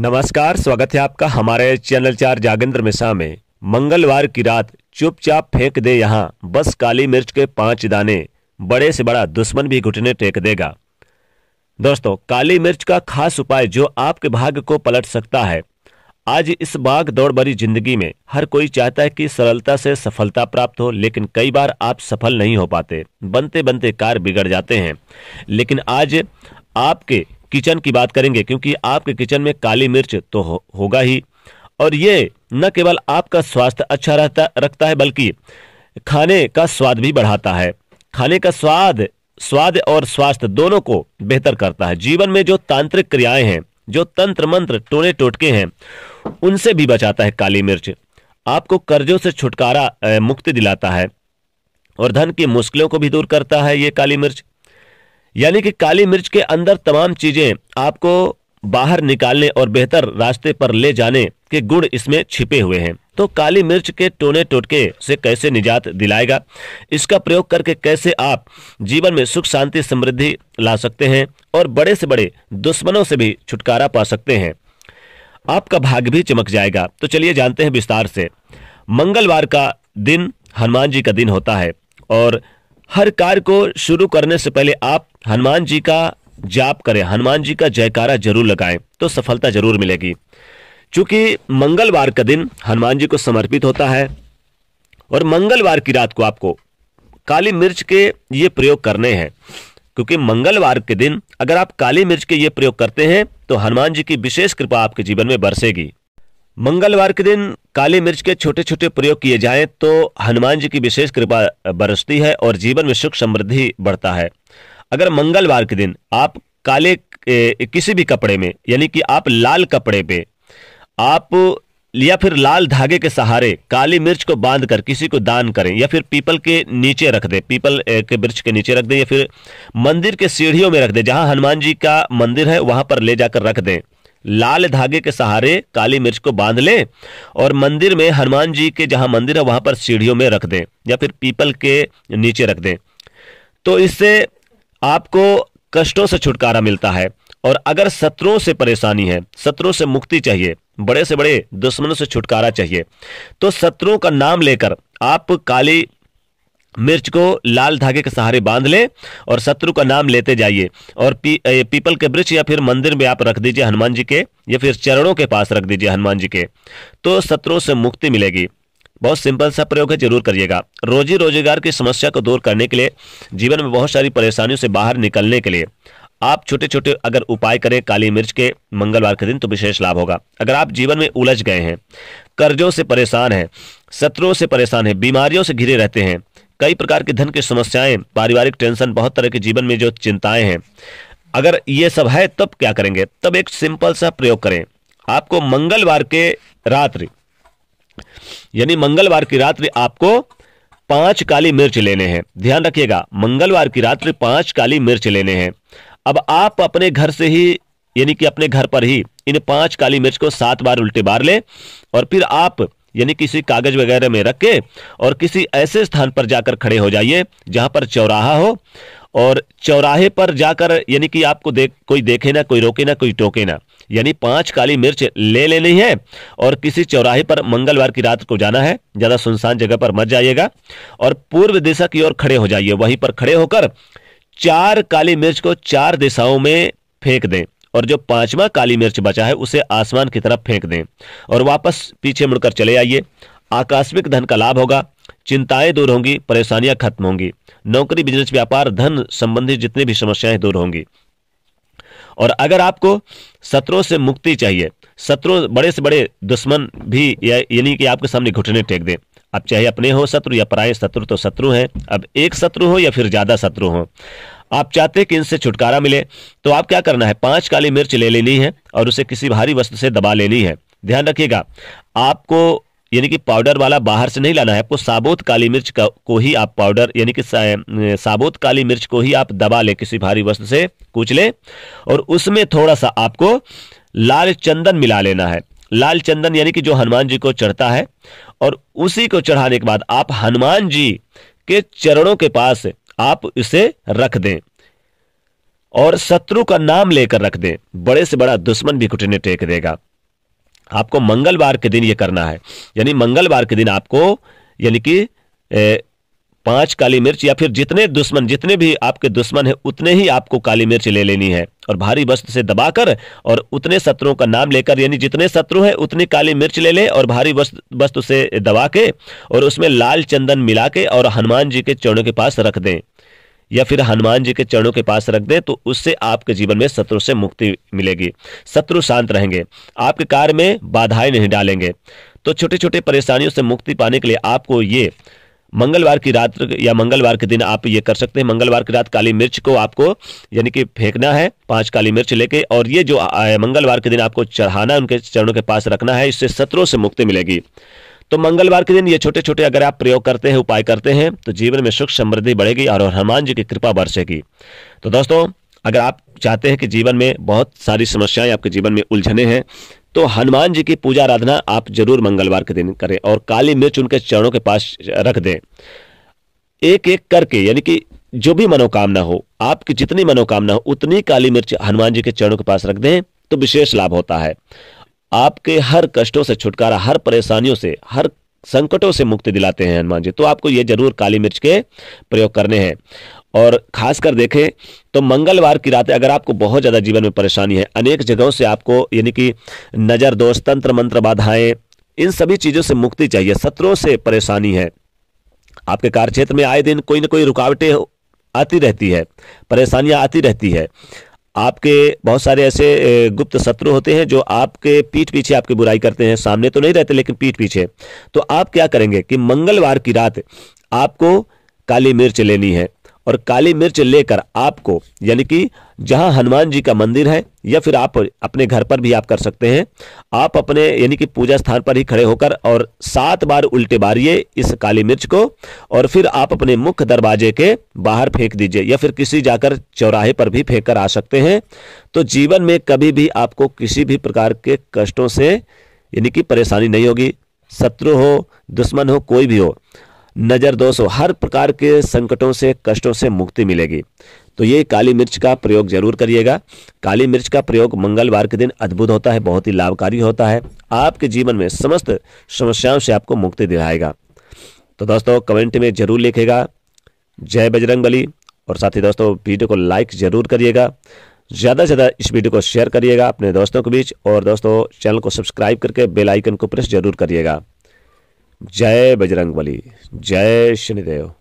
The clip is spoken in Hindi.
नमस्कार स्वागत है आपका हमारे चैनल चार जागेंद्र मिश्रा में मंगलवार की रात चुपचाप फेंक दे यहाँ बस काली मिर्च के पांच दाने बड़े से बड़ा दुश्मन भी घुटने टेक देगा दोस्तों काली मिर्च का खास उपाय जो आपके भाग्य को पलट सकता है आज इस बाग दौड़ भरी जिंदगी में हर कोई चाहता है कि सरलता से सफलता प्राप्त हो लेकिन कई बार आप सफल नहीं हो पाते बनते बनते कार बिगड़ जाते हैं लेकिन आज आपके किचन की बात करेंगे क्योंकि आपके किचन में काली मिर्च तो हो, होगा ही और ये न केवल आपका स्वास्थ्य अच्छा रहता रखता है बल्कि खाने का स्वाद भी बढ़ाता है खाने का स्वाद स्वाद और स्वास्थ्य दोनों को बेहतर करता है जीवन में जो तांत्रिक क्रियाएं हैं जो तंत्र मंत्र टोने टोटके हैं उनसे भी बचाता है काली मिर्च आपको कर्जों से छुटकारा मुक्ति दिलाता है और धन की मुश्किलों को भी दूर करता है ये काली मिर्च यानी कि काली मिर्च के अंदर तमाम चीजें आपको बाहर निकालने और बेहतर रास्ते पर ले जाने के गुण इसमें छिपे हुए हैं तो काली मिर्च के टोने टोटके से कैसे निजात दिलाएगा इसका प्रयोग करके कैसे आप जीवन में सुख शांति समृद्धि ला सकते हैं और बड़े से बड़े दुश्मनों से भी छुटकारा पा सकते हैं आपका भाग भी चमक जाएगा तो चलिए जानते हैं विस्तार से मंगलवार का दिन हनुमान जी का दिन होता है और हर कार्य को शुरू करने से पहले आप हनुमान जी का जाप करें हनुमान जी का जयकारा जरूर लगाएं तो सफलता जरूर मिलेगी चूंकि मंगलवार का दिन हनुमान जी को समर्पित होता है और मंगलवार की रात को आपको काली मिर्च के ये प्रयोग करने हैं क्योंकि मंगलवार के दिन अगर आप काली मिर्च के ये प्रयोग करते हैं तो हनुमान जी की विशेष कृपा आपके जीवन में बरसेगी मंगलवार के दिन काली मिर्च के छोटे छोटे प्रयोग किए जाएं तो हनुमान जी की विशेष कृपा बरसती है और जीवन में सुख समृद्धि बढ़ता है अगर मंगलवार के दिन आप काले किसी भी कपड़े में यानी कि आप लाल कपड़े पे आप या फिर लाल धागे के सहारे काली मिर्च को बांध कर किसी को दान करें या फिर पीपल के नीचे रख दें पीपल के वृक्ष के नीचे रख दें या फिर मंदिर के सीढ़ियों में रख दें जहां हनुमान जी का मंदिर है वहां पर ले जाकर रख दें लाल धागे के सहारे काली मिर्च को बांध लें और मंदिर में हनुमान जी के जहां मंदिर है वहां पर सीढ़ियों में रख दें या फिर पीपल के नीचे रख दें तो इससे आपको कष्टों से छुटकारा मिलता है और अगर शत्रुओं से परेशानी है शत्रुओं से मुक्ति चाहिए बड़े से बड़े दुश्मनों से छुटकारा चाहिए तो शत्रुओं का नाम लेकर आप काली मिर्च को लाल धागे के सहारे बांध लें और शत्रु का नाम लेते जाइए और पी, ए, पीपल के वृक्ष या फिर मंदिर में आप रख दीजिए हनुमान जी के या फिर चरणों के पास रख दीजिए हनुमान जी के तो शत्रुओं से मुक्ति मिलेगी बहुत सिंपल सा प्रयोग है जरूर करिएगा रोजी रोजगार की समस्या को दूर करने के लिए जीवन में बहुत सारी परेशानियों से बाहर निकलने के लिए आप छोटे छोटे अगर उपाय करें काली मिर्च के मंगलवार के दिन तो विशेष लाभ होगा अगर आप जीवन में उलझ गए हैं कर्जों से परेशान हैं शत्रुओं से परेशान हैं बीमारियों से घिरे रहते हैं कई प्रकार की धन की समस्याएं पारिवारिक टेंशन बहुत तरह के जीवन में जो चिंताएं हैं अगर ये सब है तब क्या करेंगे तब एक सिंपल सा प्रयोग करें आपको मंगलवार के रात्रि यानी मंगलवार की रात्रि आपको पांच काली मिर्च लेने हैं ध्यान रखिएगा मंगलवार की रात्रि पांच काली मिर्च लेने हैं अब आप अपने घर से ही यानी कि अपने घर पर ही इन पांच काली मिर्च को सात बार उल्टे बार ले और फिर आप यानी किसी कागज वगैरह में रख के और किसी ऐसे स्थान पर जाकर खड़े हो जाइए जहां पर चौराहा हो और चौराहे पर जाकर यानी कि आपको देख कोई देखे ना कोई रोके ना कोई टोके ना यानी पांच काली मिर्च ले लेनी है और किसी चौराहे पर मंगलवार की रात को जाना है ज़्यादा सुनसान जगह पर मत जाइएगा और पूर्व दिशा की ओर खड़े हो जाइए वहीं पर खड़े होकर चार काली मिर्च को चार दिशाओं में फेंक दें और जो पांचवा काली मिर्च बचा है उसे आसमान की तरफ फेंक दें और वापस पीछे मुड़कर चले आइए आकस्मिक धन का लाभ होगा चिंताएं दूर होंगी परेशानियां खत्म होंगी नौकरी बिजनेस व्यापार धन संबंधी जितनी भी समस्याएं दूर होंगी और अगर आपको शत्रुओं से मुक्ति चाहिए शत्रु बड़े से बड़े दुश्मन भी यानी कि आपके सामने घुटने टेक दें अब चाहे अपने हो शत्रु या पराए शत्रु तो शत्रु हैं अब एक शत्रु हो या फिर ज़्यादा शत्रु हो आप चाहते कि इनसे छुटकारा मिले तो आप क्या करना है पांच काली मिर्च ले लेनी है और उसे किसी भारी वस्तु से दबा लेनी है ध्यान रखिएगा आपको यानी कि पाउडर वाला बाहर से नहीं लाना है आपको साबुत काली मिर्च का को ही आप पाउडर यानी कि अं, साबुत काली मिर्च को ही आप दबा ले किसी भारी वस्त्र से कूच ले और उसमें थोड़ा सा आपको लाल चंदन मिला लेना है लाल चंदन यानी कि जो हनुमान जी को चढ़ता है और उसी को चढ़ाने के बाद आप हनुमान जी के चरणों के पास आप इसे रख दें और शत्रु का नाम लेकर रख दें बड़े से बड़ा दुश्मन भी कुटने टेक देगा आपको मंगलवार के दिन ये करना है यानी मंगलवार के दिन आपको यानी कि पांच काली मिर्च या फिर जितने दुश्मन जितने भी आपके दुश्मन हैं उतने ही आपको काली मिर्च ले लेनी है और भारी वस्त्र से दबाकर और उतने शत्रुओं का नाम लेकर यानी जितने शत्रु हैं उतनी काली मिर्च ले ले और भारी वस्त्र से दबा के और उसमें लाल चंदन मिला के और हनुमान जी के चरणों के पास रख दें या फिर हनुमान जी के चरणों के पास रख दें तो उससे आपके जीवन में शत्रु से मुक्ति मिलेगी शत्रु शांत रहेंगे आपके कार्य में बाधाएं नहीं डालेंगे तो छोटे छोटे परेशानियों से मुक्ति पाने के लिए आपको ये मंगलवार की रात या मंगलवार के दिन आप ये कर सकते हैं मंगलवार की रात काली मिर्च को आपको यानी कि फेंकना है पांच काली मिर्च लेके और ये जो मंगलवार के दिन आपको चढ़ाना है उनके चरणों के पास रखना है इससे शत्रुओं से मुक्ति मिलेगी तो मंगलवार के दिन ये छोटे छोटे अगर आप प्रयोग करते हैं उपाय करते हैं तो जीवन में सुख समृद्धि बढ़ेगी और हनुमान जी की कृपा बरसेगी तो दोस्तों अगर आप चाहते हैं कि जीवन में बहुत सारी समस्याएं आपके जीवन में उलझने हैं तो हनुमान जी की पूजा आराधना आप जरूर मंगलवार के दिन करें और काली मिर्च उनके चरणों के पास रख दें एक एक करके यानी कि जो भी मनोकामना हो आपकी जितनी मनोकामना हो उतनी काली मिर्च हनुमान जी के चरणों के पास रख दें तो विशेष लाभ होता है आपके हर कष्टों से छुटकारा हर परेशानियों से हर संकटों से मुक्ति दिलाते हैं हनुमान जी तो आपको ये जरूर काली मिर्च के प्रयोग करने हैं और खासकर देखें तो मंगलवार की रात अगर आपको बहुत ज़्यादा जीवन में परेशानी है अनेक जगहों से आपको यानी कि नज़र दोष तंत्र मंत्र बाधाएं इन सभी चीज़ों से मुक्ति चाहिए सत्रों से परेशानी है आपके कार्य क्षेत्र में आए दिन कोई ना कोई रुकावटें आती रहती है परेशानियां आती रहती है आपके बहुत सारे ऐसे गुप्त शत्रु होते हैं जो आपके पीठ पीछे आपकी बुराई करते हैं सामने तो नहीं रहते लेकिन पीठ पीछे तो आप क्या करेंगे कि मंगलवार की रात आपको काली मिर्च लेनी है और काली मिर्च लेकर आपको यानी कि जहां हनुमान जी का मंदिर है या फिर आप अपने घर पर भी आप कर सकते हैं आप अपने यानी कि पूजा स्थान पर ही खड़े होकर और सात बार उल्टे बारिए इस काली मिर्च को और फिर आप अपने मुख्य दरवाजे के बाहर फेंक दीजिए या फिर किसी जाकर चौराहे पर भी फेंक कर आ सकते हैं तो जीवन में कभी भी आपको किसी भी प्रकार के कष्टों से यानी कि परेशानी नहीं होगी शत्रु हो दुश्मन हो कोई भी हो नज़र दोस्तों हर प्रकार के संकटों से कष्टों से मुक्ति मिलेगी तो ये काली मिर्च का प्रयोग जरूर करिएगा काली मिर्च का प्रयोग मंगलवार के दिन अद्भुत होता है बहुत ही लाभकारी होता है आपके जीवन में समस्त समस्याओं से आपको मुक्ति दिलाएगा तो दोस्तों कमेंट में जरूर लिखेगा जय बजरंग बली और साथ ही दोस्तों वीडियो को लाइक जरूर करिएगा ज़्यादा से ज़्यादा इस वीडियो को शेयर करिएगा अपने दोस्तों के बीच और दोस्तों चैनल को सब्सक्राइब करके बेल आइकन को प्रेस जरूर करिएगा जय बजरंगबली जय शनिदेव